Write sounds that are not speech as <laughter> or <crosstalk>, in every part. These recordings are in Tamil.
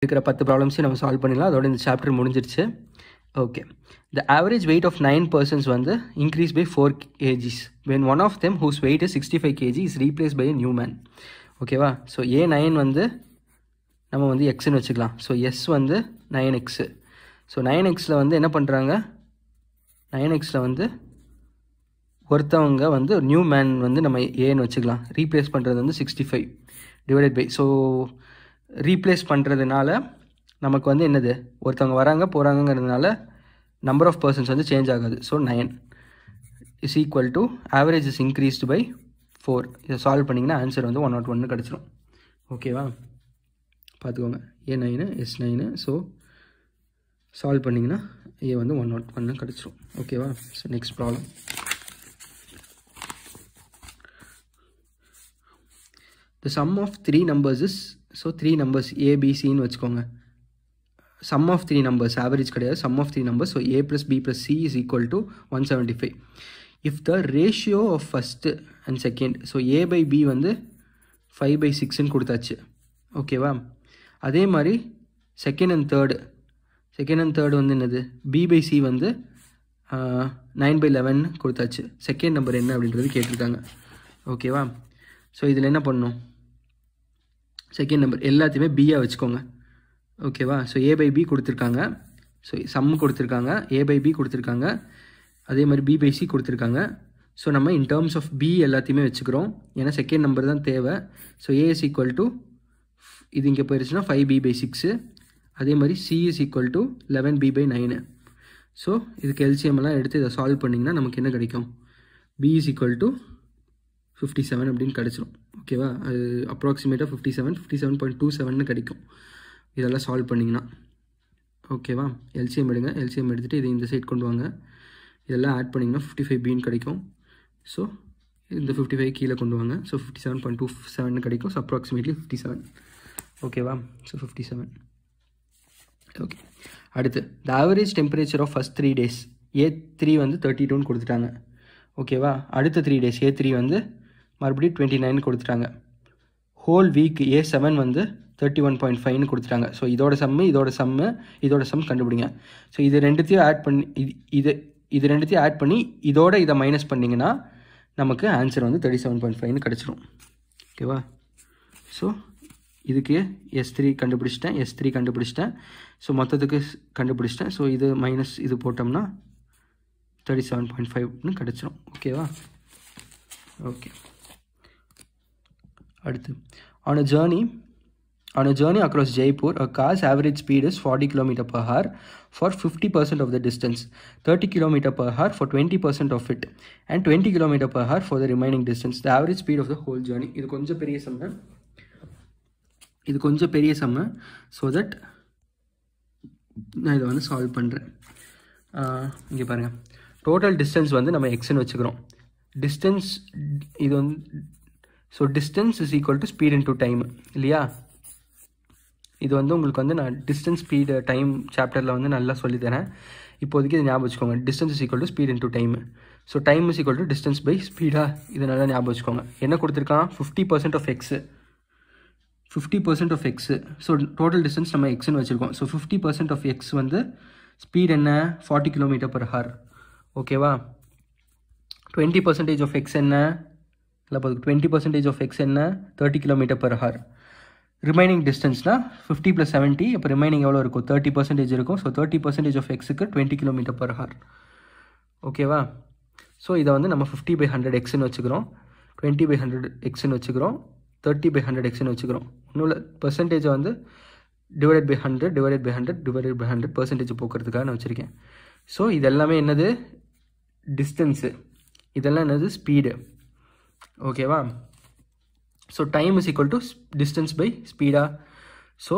இருக்கிற பத்து ப்ராப்ளம்ஸையும் நம்ம சால்வ் பண்ணிடலாம் அதோட இந்த சாப்டர் முடிஞ்சிருச்சு okay the average weight of nine persons வந்து increase by four kgs when one of them whose weight is sixty five kg is replace by new man ஓகேவா ஸோ ஏ நைன் வந்து நம்ம வந்து எக்ஸ்னு வச்சுக்கலாம் ஸோ எஸ் வந்து நைன் எக்ஸு ஸோ நைன் எக்ஸில் வந்து என்ன பண்ணுறாங்க நைன் எக்ஸில் வந்து ஒருத்தவங்க வந்து நியூ மேன் வந்து நம்ம ஏன்னு வச்சுக்கலாம் ரீப்ளேஸ் பண்ணுறது வந்து sixty five divided by so replace பண்ணுறதுனால நமக்கு வந்து என்னது ஒருத்தவங்க வராங்க போகிறாங்கங்கிறதுனால நம்பர் ஆஃப் பர்சன்ஸ் வந்து சேஞ்ச் ஆகாது so nine is equal to average is increased by four இதை சால்வ் பண்ணிங்கன்னா ஆன்சர் வந்து ஒன் நாட் ஒன்று கிடச்சிரும் ஓகேவா பார்த்துக்கோங்க A nine S nine so solve பண்ணிங்கன்னா ஏ வந்து ஒன் நாட் ஒன்று கிடச்சிரும் ஓகேவா so next problem the sum of three numbers is so three numbers ஏபிசின்னு வச்சுக்கோங்க sum of three numbers average கிடையாது sum of three numbers so A plus B plus C is equal to one seventy five if the ratio of first and second so A by B வந்து ஃபைவ் பை சிக்ஸ்ன்னு கொடுத்தாச்சு ஓகேவா அதே மாதிரி second and third second and third வந்து என்னது பி பை சி வந்து நைன் பை லெவன் கொடுத்தாச்சு செகண்ட் நம்பர் என்ன அப்படின்றது கேட்டிருக்காங்க ஓகேவா ஸோ இதில் என்ன பண்ணணும் செகண்ட் நம்பர் எல்லாத்தையுமே பியாக வச்சுக்கோங்க ஓகேவா ஸோ ஏ பை பி கொடுத்துருக்காங்க ஸோ சம்மு கொடுத்துருக்காங்க ஏ பை பி கொடுத்துருக்காங்க அதே மாதிரி பி பை சி கொடுத்துருக்காங்க ஸோ நம்ம இன் டேர்ம்ஸ் ஆஃப் பி எல்லாத்தையுமே வச்சுக்கிறோம் ஏன்னா செகண்ட் நம்பர் தான் தேவை ஸோ ஏஎஸ் ஈக்குவல் டு இது இங்கே போயிடுச்சுன்னா ஃபைவ் பி பை சிக்ஸு அதே மாதிரி C is equal to eleven B by nine so இதுக்கு எல்சிஎம்லாம் எடுத்து இதை சால்வ் பண்ணிங்கன்னா நமக்கு என்ன கிடைக்கும் B is equal to fifty seven அப்படின்னு கிடச்சிரும் ஓகேவா அது அப்ராக்சிமேட்டாக fifty seven fifty seven point two seven கிடைக்கும் இதெல்லாம் சால்வ் பண்ணிங்கன்னா ஓகேவா எல்சிஎம் எடுங்க எல்சிஎம் எடுத்துகிட்டு இதை இந்த சைட் கொண்டு வாங்க இதெல்லாம் ஆட் பண்ணிங்கன்னா ஃபிஃப்டி ஃபைவ் கிடைக்கும் ஸோ இந்த ஃபிஃப்டி ஃபைவ் கீழே கொண்டு வாங்க so fifty seven point two seven கிடைக்கும் ஸோ அப்ராக்சிமேட்லி ஃபிஃப்டி செவன் ஓகேவா ஸோ ஃபிஃப்டி செவன் ஓகே அடுத்து the average temperature of first three days A three வந்து தேர்ட்டி டூன்னு கொடுத்துட்டாங்க ஓகேவா அடுத்த த்ரீ டேஸ் ஏ த்ரீ வந்து மறுபடியும் டுவெண்ட்டி நைன் கொடுத்துட்டாங்க ஹோல் வீக் ஏ செவன் வந்து தேர்ட்டி ஒன் பாயிண்ட் ஃபைவ்னு கொடுத்துட்டாங்க ஸோ இதோட சம்மு இதோட சம்மு இதோட சம் கண்டுபிடிங்க ஸோ இது ரெண்டுத்தையும் ஆட் பண்ணி இது இது இது ரெண்டுத்தையும் ஆட் பண்ணி இதோட இதை மைனஸ் பண்ணிங்கன்னா நமக்கு ஆன்சர் வந்து தேர்ட்டி செவன் பாயிண்ட் ஃபைவ்னு கிடச்சிரும் ஓகேவா ஸோ இதுக்கு எஸ் த்ரீ கண்டுபிடிச்சிட்டேன் எஸ் த்ரீ கண்டுபிடிச்சிட்டேன் ஸோ மொத்தத்துக்கு கண்டுபிடிச்சிட்டேன் ஸோ இது மைனஸ் இது போட்டோம்னா தேர்ட்டி செவன் பாயிண்ட் ஃபைவ்னு கிடச்சிரும் ஓகேவா ஓகே அடுத்து on a journey on a journey across Jaipur a car's average speed is forty kilometre per hour for fifty percent of the distance thirty kilometre per hour for twenty percent of it and twenty kilometre per hour for the remaining distance the average speed of the whole journey இது கொஞ்சம் பெரிய சம்ம இது கொஞ்சம் பெரிய சம்ம ஸோ தட் நான் இதை வந்து சால்வ் பண்ணுறேன் இங்கே பாருங்கள் டோட்டல் டிஸ்டன்ஸ் வந்து நம்ம எக்ஸ்ன்னு வச்சுக்கிறோம் டிஸ்டன்ஸ் இது வந்து so distance is equal to speed into time இல்லையா இது வந்து உங்களுக்கு வந்து நான் டிஸ்டன்ஸ் ஸ்பீடு டைம் சாப்டரில் வந்து நல்லா சொல்லித்தரேன் இப்போதைக்கு இது ஞாபகம் வச்சுக்கோங்க distance equal equal speed into time so so is equal to distance distance by ஸ்பீடாக இது நல்லா ஞாபகம் வச்சுக்கோங்க என்ன கொடுத்துருக்கான் fifty percent of 50% fifty percent of total so total distance நம்ம எக்ஸ்னு வச்சுருக்கோம் so fifty percent of X வந்து ஸ்பீட் என்ன ஃபார்ட்டி கிலோமீட்டர் பர் ஹார் ஓகேவா டுவெண்ட்டி பர்சன்டேஜ் ஆஃப் எக்ஸ் என்ன இல்லை பார்த்து டுவெண்ட்டி பர்சன்டேஜ் ஆஃப் எக்ஸ் என்ன thirty kilometre per hour remaining டிஸ்டன்ஸ்னால் fifty plus seventy இப்போ ரிமைனிங் எவ்வளோ இருக்கும் தேர்ட்டி பர்சன்டேஜ் இருக்கும் ஸோ தேர்ட்டி பர்சன்டேஜ் ஆஃப் எக்ஸுக்கு டுவெண்ட்டி கிலோமீட்டர் பர் ஹார் ஓகேவா ஸோ இதை வந்து நம்ம ஃபிஃப்டி பை ஹண்ட்ரட் எக்ஸ்னு வச்சுக்கிறோம் டுவெண்ட்டி பை ஹண்ட்ரட் எக்ஸ்னு வச்சுக்கிறோம் தேர்ட்டி பை ஹண்ட்ரட் எக்ஸ்னு வச்சுக்கிறோம் ஒன்றும் இல்லை பர்சன்டேஜை வந்து divide by hundred divide by hundred divide by hundred percentage போக்குறதுக்காக நான் வச்சுருக்கேன் ஸோ இதெல்லாமே என்னது டிஸ்டன்ஸு இதெல்லாம் என்னது ஸ்பீடு ஓகேவா so time is equal to distance by ஸ்பீடாக ஸோ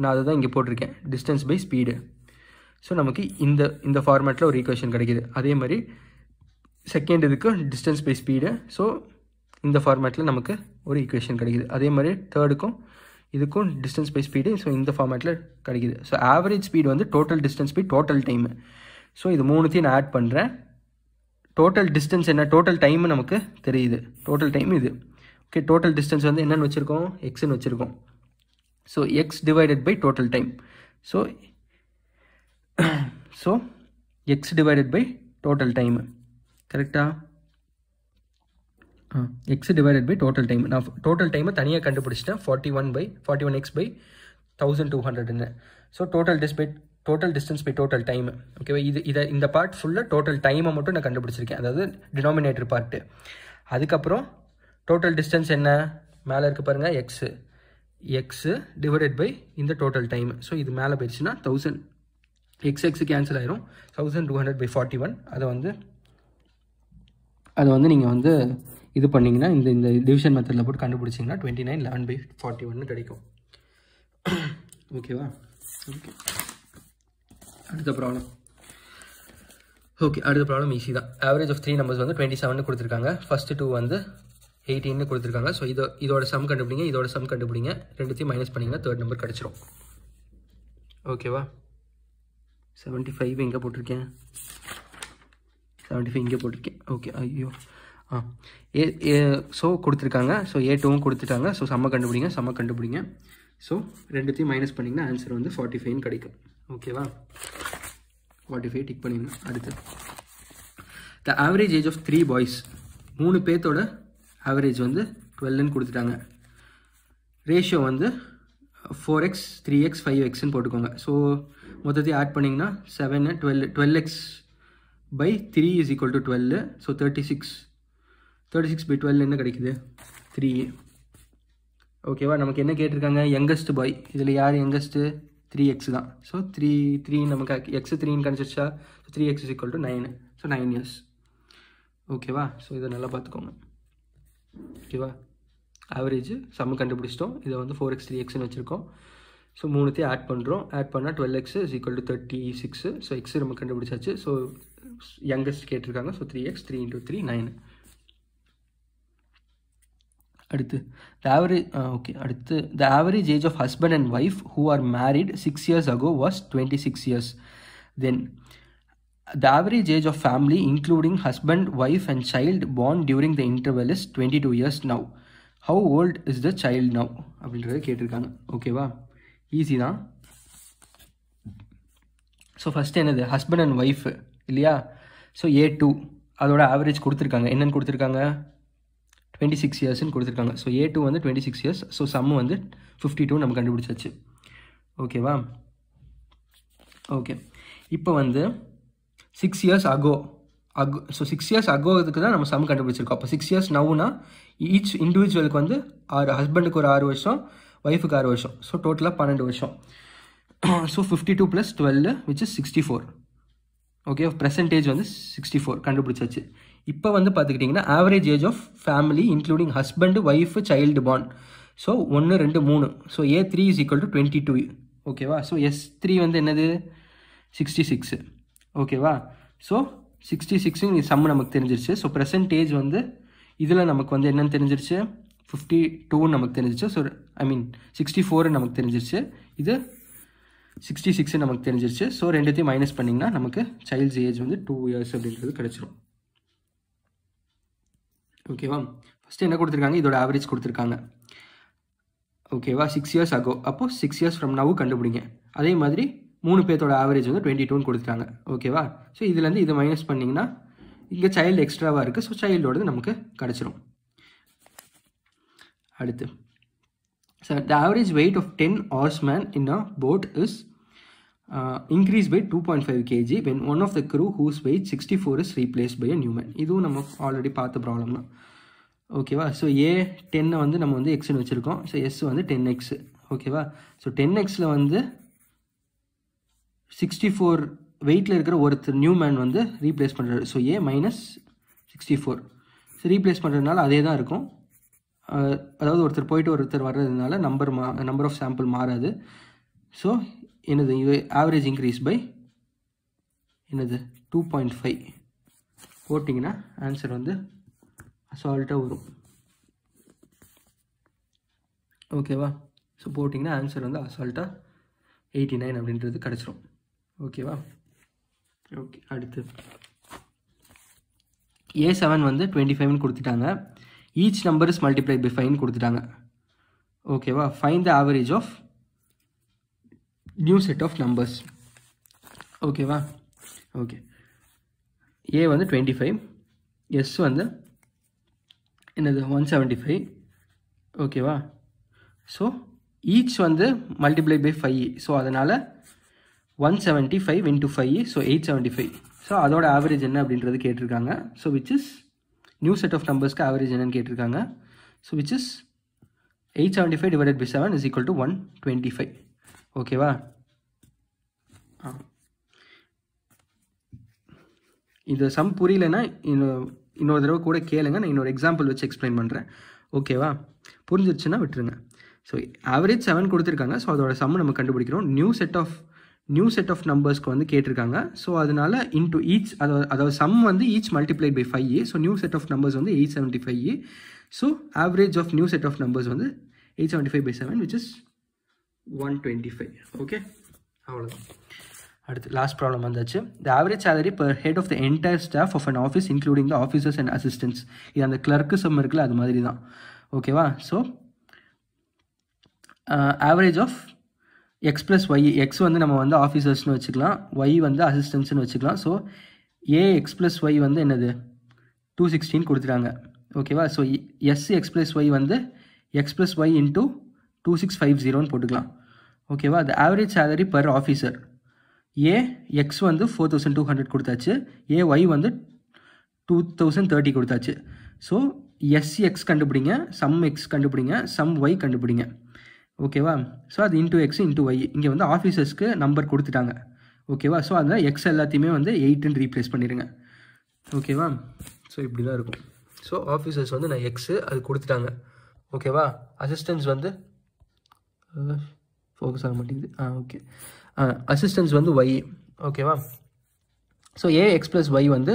நான் அதை தான் இங்கே போட்டிருக்கேன் டிஸ்டன்ஸ் பை ஸ்பீடு ஸோ நமக்கு இந்த இந்த ஃபார்மேட்டில் ஒரு ஈக்குவேஷன் கிடைக்கிது அதே மாதிரி செகண்ட் இதுக்கு டிஸ்டன்ஸ் பை ஸ்பீடு ஸோ இந்த ஃபார்மேட்டில் நமக்கு ஒரு ஈக்குவேஷன் கிடைக்கிது அதே மாதிரி தேர்டுக்கும் இதுக்கும் டிஸ்டன்ஸ் பை ஸ்பீடு ஸோ இந்த ஃபார்மேட்டில் கிடைக்கிது ஸோ ஆவரேஜ் ஸ்பீடு வந்து total distance by total time so இது மூணுத்தையும் நான் ஆட் பண்ணுறேன் டோட்டல் டிஸ்டன்ஸ் என்ன டோட்டல் டைம் நமக்கு தெரியுது டோட்டல் டைம் இது ஓகே டோட்டல் டிஸ்டன்ஸ் வந்து என்னென்னு வச்சுருக்கோம் எக்ஸ்ன்னு வச்சுருக்கோம் so X divided by total time so so X divided by total time கரெக்டாக X divided by total time நான் டோட்டல் டைமை தனியாக கண்டுபிடிச்சிட்டேன் forty one by forty one X by thousand two ஹண்ட்ரட்னு so total dis total distance by total time ஓகேவா இது இதை இந்த பார்ட் ஃபுல்லாக டோட்டல் டைமை மட்டும் நான் கண்டுபிடிச்சிருக்கேன் அதாவது டினாமினேட்டர் பார்ட்டு அதுக்கப்புறம் டோட்டல் டிஸ்டன்ஸ் என்ன மேலே இருக்க பாருங்கள் எக்ஸு எக்ஸு டிவைடட் பை இந்த டோட்டல் டைம் ஸோ இது மேலே போயிடுச்சுன்னா தௌசண்ட் எக்ஸ் எக்ஸு கேன்சல் ஆயிரும் thousand two hundred by forty one அதை வந்து அதை வந்து நீங்கள் வந்து இது பண்ணிங்கன்னா இந்த இந்த டிவிஷன் மெத்தடில் போட்டு கண்டுபிடிச்சிங்கன்னா twenty nine eleven by forty ஒன்னு கிடைக்கும் ஓகேவா <coughs> ஓகே அடுத்த ப்ராப்ளம் ஓகே அடுத்த ப்ராப்ளம் ஈஸி தான் ஆவரேஜ் ஆஃப் த்ரீ நம்பர்ஸ் வந்து டுவெண்ட்டி செவன் கொடுத்துருக்காங்க ஃபஸ்ட்டு டூ வந்து எயிட்டீன்னு கொடுத்துருக்காங்க ஸோ இதோ இதோட சம் கண்டுபிடிங்க இதோட சம் கண்டுபிடிங்க ரெண்டுத்தையும் மைனஸ் பண்ணிங்கன்னா தேர்ட் நம்பர் கிடச்சிரும் ஓகேவா செவன்ட்டி ஃபைவ் எங்கே போட்டிருக்கேன் செவன்ட்டி ஃபைவ் இங்கே போட்டிருக்கேன் ஓகே ஐயோ ஆ ஏ ஏ ஸோ கொடுத்துருக்காங்க ஸோ ஏ டூவும் கொடுத்துட்டாங்க ஸோ செம்ம கண்டுபிடிங்க செம்ம கண்டுபிடிங்க ஸோ ரெண்டுத்தையும் மைனஸ் பண்ணிங்கன்னா ஆன்சர் வந்து ஃபார்ட்டி ஃபைவ்னு கிடைக்கும் ஓகேவா ஃபார்ட்டி ஃபைவ் டிக் பண்ணிடணும் அடுத்து the average age of three boys மூணு பேர்த்தோட ஆவரேஜ் வந்து டுவெல்லுன்னு கொடுத்துட்டாங்க ரேஷியோ வந்து four X three X five எக்ஸ்ன்னு போட்டுக்கோங்க ஸோ மொத்தத்தையும் ஆட் பண்ணிங்கன்னா seven twelve twelve X by three is equal to twelve so thirty six thirty six by twelve என்ன கிடைக்குது த்ரீ ஓகேவா நமக்கு என்ன கேட்டிருக்காங்க யங்கஸ்ட் பாய் இதில் யார் யங்கஸ்ட்டு த்ரீ எக்ஸ் தான் ஸோ த்ரீ த்ரீ நமக்கு எக்ஸ் த்ரீன்னு கணிச்சிருச்சா so three X equal to nine so nine years ஓகேவா ஸோ இதை நல்லா பார்த்துக்கோங்க ஓகேவா ஆவரேஜ் சம்மு கண்டுபிடிச்சிட்டோம் இதை வந்து ஃபோர் எக்ஸ் த்ரீ எக்ஸ்னு வச்சுருக்கோம் ஸோ மூணுத்தையும் ஆட் பண்ணுறோம் ஆட் பண்ணால் twelve X is equal to thirty six so X நம்ம கண்டுபிடிச்சாச்சு ஸோ யங்கஸ்ட் கேட்டிருக்காங்க so three X three into three nine அடுத்து த ஆவரேஜ் ஓகே அடுத்து the average age of husband and wife who are married six years ago was twenty six years then average age of family including husband wife and child born during the interval is twenty two years now how old is the child now அப்படின்றத கேட்டிருக்காங்க ஓகேவா ஈஸி தான் ஸோ ஃபஸ்ட்டு என்னது ஹஸ்பண்ட் அண்ட் ஒய்ஃப் இல்லையா ஸோ ஏ டூ அதோட ஆவரேஜ் கொடுத்துருக்காங்க என்னென்னு கொடுத்துருக்காங்க டுவெண்ட்டி சிக்ஸ் இயர்ஸ்னு கொடுத்துருக்காங்க ஸோ ஏ டூ வந்து twenty six years so sum வந்து ஃபிஃப்டி டூ நம்ம கண்டுபிடிச்சாச்சு ஓகேவா ஓகே இப்போ வந்து six years ago ago so six years அகோதுக்கு தான் நம்ம சம் கண்டுபிடிச்சிருக்கோம் அப்போ சிக்ஸ் இயர்ஸ் நவுனா ஈச் இண்டிவிஜுவலுக்கு வந்து ஆறு ஹஸ்பண்டுக்கு ஒரு ஆறு வருஷம் ஒய்ஃபுக்கு ஆறு வருஷம் ஸோ டோட்டலாக பன்னெண்டு வருஷம் so fifty two plus twelve which is sixty four okay percentage வந்து சிக்ஸ்டி ஃபோர் கண்டுபிடிச்சாச்சு இப்போ வந்து பார்த்துக்கிட்டிங்கன்னா average age of family including husband wife child born so ஒன்று ரெண்டு மூணு so A three is equal to twenty two ஓகேவா ஸோ எஸ் த்ரீ வந்து என்னது சிக்ஸ்டி சிக்ஸு ஓகேவா ஸோ சிக்ஸ்டி இது சம்மு நமக்கு தெரிஞ்சிருச்சு ஸோ ஏஜ் வந்து இதில் நமக்கு வந்து என்னென்னு தெரிஞ்சிருச்சு ஃபிஃப்டி டூன்னு நமக்கு தெரிஞ்சிச்சு ஸோ ஐ மீன் சிக்ஸ்டி ஃபோர்னு நமக்கு தெரிஞ்சிருச்சு இது சிக்ஸ்டி சிக்ஸ் நமக்கு தெரிஞ்சிருச்சு ஸோ ரெண்டுத்தையும் மைனஸ் பண்ணிங்கன்னா நமக்கு சைல்ட்ஸ் ஏஜ் வந்து டூ இயர்ஸ் அப்படின்றது கிடச்சிரும் ஓகேவா ஃபஸ்ட்டு என்ன கொடுத்துருக்காங்க இதோட ஆவரேஜ் கொடுத்துருக்காங்க ஓகேவா சிக்ஸ் இயர்ஸ் ஆகும் அப்போது சிக்ஸ் இயர்ஸ் ஃப்ரம் நாவும் கண்டுபிடிங்க அதே மாதிரி மூணு பேர்த்தோட ஆவரேஜ் வந்து டுவெண்ட்டி டூன்னு கொடுத்துட்டாங்க ஓகேவா ஸோ இதுலேருந்து இதை மைனஸ் பண்ணிங்கன்னா இங்கே சைல்டு எக்ஸ்ட்ராவாக இருக்குது ஸோ சைல்டோடது நமக்கு கிடச்சிரும் அடுத்து sir the average weight of ten man in a boat is increase by two point five KG when one of the crew whose weight sixty four is replace by a new man இதுவும் நம்ம ஆல்ரெடி பார்த்த ப்ராப்ளம் தான் ஓகேவா ஸோ ஏ டென்னை வந்து நம்ம வந்து எக்ஸ்னு வச்சுருக்கோம் ஸோ எஸ் வந்து டென் எக்ஸ் ஓகேவா ஸோ டென் எக்ஸில் வந்து சிக்ஸ்டி ஃபோர் வெயிட்டில் இருக்கிற ஒருத்தர் நியூ மேன் வந்து ரீப்ளேஸ் பண்ணுறாரு so A minus sixty four so replace பண்ணுறதுனால அதே தான் இருக்கும் uh, அதாவது ஒருத்தர் போயிட்டு ஒருத்தர் வர்றதுனால நம்பர் மா நம்பர் ஆஃப் சாம்பிள் மாறாது ஸோ என்னது ஆவரேஜ் இன்க்ரீஸ் பை என்னது டூ பாயிண்ட் ஃபைவ் போட்டிங்கன்னா ஆன்சர் வந்து அசால்ட்டாக வரும் ஓகேவா ஸோ போட்டிங்கன்னா ஆன்சர் வந்து அசால்ட்டாக எயிட்டி நைன் அப்படின்றது கிடச்சிரும் ஓகேவா ஓகே அடுத்து ஏ செவன் வந்து டுவெண்ட்டி ஃபைவ்னு கொடுத்துட்டாங்க each number is multiply by five கொடுத்துட்டாங்க ஓகேவா find the average of new set of numbers ஓகேவா ஓகே ஏ வந்து டுவெண்ட்டி ஃபைவ் எஸ் வந்து என்னது ஒன் செவன்ட்டி ஃபைவ் ஓகேவா ஸோ ஈச் வந்து மல்டிப்ளை பை ஃபைவ் ஸோ அதனால் one seventy five into five so eight seventy five so அதோட ஆவரேஜ் என்ன அப்படின்றது கேட்டிருக்காங்க so which is new set of நம்பர்ஸ்க்கு ஆவரேஜ் என்னன்னு கேட்டிருக்காங்க so which is eight seventy five divided by seven is equal to one twenty five ஓகேவா இந்த சம் புரியலன்னா இன்னொரு இன்னொரு தடவை கூட கேளுங்க நான் இன்னொரு எக்ஸாம்பிள் வச்சு எக்ஸ்பிளைன் பண்ணுறேன் ஓகேவா புரிஞ்சிருச்சுன்னா விட்டுருங்க ஸோ ஆவரேஜ் செவன் கொடுத்துருக்காங்க ஸோ அதோட சம் நம்ம கண்டுபிடிக்கிறோம் new set of new set of நம்பர்ஸ்க்கு வந்து கேட்டிருக்காங்க ஸோ அதனால இன்டூ ஈச் அதாவது அதாவது சம் வந்து each multiply by five A so new set of numbers வந்து eight seventy five A so average of new set of numbers வந்து eight seventy five by seven which is one twenty five okay அவ்வளோதான் அடுத்து லாஸ்ட் ப்ராப்ளம் வந்தாச்சு the average salary per head of the entire staff of an office including the officers and assistants இது அந்த கிளர்க்கு சம் இருக்குல்ல அது மாதிரி தான் ஓகேவா so average of X plus Y X வந்து நம்ம வந்து ஆஃபீஸர்ஸ்னு வச்சுக்கலாம் ஒய் வந்து அசிஸ்டன்ஸ்னு வச்சுக்கலாம் so A X plus Y வந்து என்னது டூ சிக்ஸ்டீன் கொடுத்துட்டாங்க ஓகேவா so S X plus Y வந்து X plus Y into two six five ஜீரோன்னு போட்டுக்கலாம் ஓகேவா அது average salary per officer A X வந்து ஃபோர் தௌசண்ட் டூ ஹண்ட்ரட் கொடுத்தாச்சு ஏ ஒய் வந்து டூ தௌசண்ட் தேர்ட்டி கொடுத்தாச்சு ஸோ எஸ் எக்ஸ் கண்டுபிடிங்க சம் எக்ஸ் கண்டுபிடிங்க சம் ஒய் கண்டுபிடிங்க ஓகேவா ஸோ அது இன்டூ எக்ஸ் இன்டூ ஒய் இங்கே வந்து ஆஃபீஸர்ஸ்க்கு நம்பர் கொடுத்துட்டாங்க ஓகேவா ஸோ அதில் எக்ஸ் எல்லாத்தையுமே வந்து எயிட்டுன்னு ரீப்ளேஸ் பண்ணிடுங்க ஓகேவா ஸோ இப்படி தான் இருக்கும் ஸோ ஆஃபீஸர்ஸ் வந்து நான் எக்ஸு அது கொடுத்துட்டாங்க ஓகேவா அசிஸ்டன்ஸ் வந்து ஃபோக்கஸ் ஆக மாட்டேங்குது ஆ ஓகே அசிஸ்டன்ஸ் வந்து ஒய் ஓகேவா so A X plus Y வந்து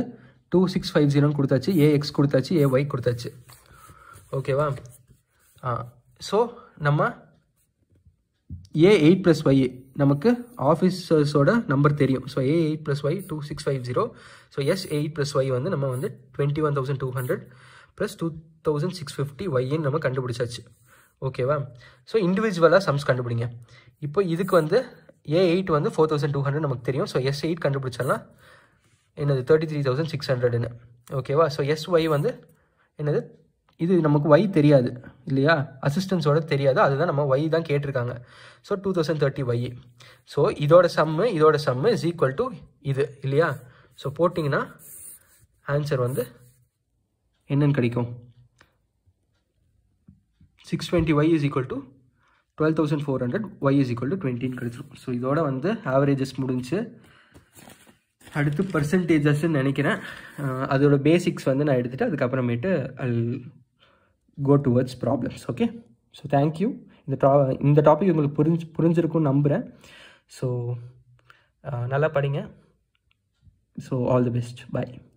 டூ சிக்ஸ் ஃபைவ் ஜீரோன்னு கொடுத்தாச்சு ஏ எக்ஸ் கொடுத்தாச்சு ஏ ஒய் கொடுத்தாச்சு ஓகேவா ஆ ஸோ நம்ம ஏ எயிட் ப்ளஸ் ஒய் நமக்கு ஆஃபீஸர்ஸோட நம்பர் தெரியும் so A eight plus Y two six five zero so S eight plus Y வந்து நம்ம வந்து twenty one thousand two hundred plus two thousand six fifty ஒய்ன்னு நம்ம கண்டுபிடிச்சாச்சு ஓகேவா ஸோ இண்டிவிஜுவலாக சம்ஸ் கண்டுபிடிங்க இப்போ இதுக்கு வந்து ஏ எயிட் வந்து ஃபோர் தௌசண்ட் டூ ஹண்ட்ரட் நமக்கு தெரியும் ஸோ எஸ் எயிட் கண்டுபிடிச்சிடலாம் என்னது தேர்ட்டி த்ரீ தௌசண்ட் சிக்ஸ் ஹண்ட்ரடுன்னு ஓகேவா ஸோ எஸ் ஒய் வந்து என்னது இது நமக்கு ஒய் தெரியாது இல்லையா அசிஸ்டன்ஸோட தெரியாது அதுதான் நம்ம ஒய் தான் கேட்டிருக்காங்க so two thousand thirty Y so இதோட சம்மு இதோட சம்மு இஸ் ஈக்குவல் டு இது இல்லையா ஸோ போட்டிங்கன்னா ஆன்சர் வந்து என்னென்னு கிடைக்கும் six twenty Y 620y is equal to 12,400 y is equal to டுவெண்ட்டின்னு கிடைச்சிரும் ஸோ இதோட வந்து ஆவரேஜஸ் முடிஞ்சு அடுத்து பர்சன்டேஜஸ்ன்னு நினைக்கிறேன் அதோட பேசிக்ஸ் வந்து நான் எடுத்துகிட்டு அதுக்கப்புறமேட்டு all go towards problems okay so thank you இந்த டா இந்த டாபிக் உங்களுக்கு புரிஞ்சு புரிஞ்சிருக்கும்னு நம்புகிறேன் ஸோ நல்லா படிங்க so all the best bye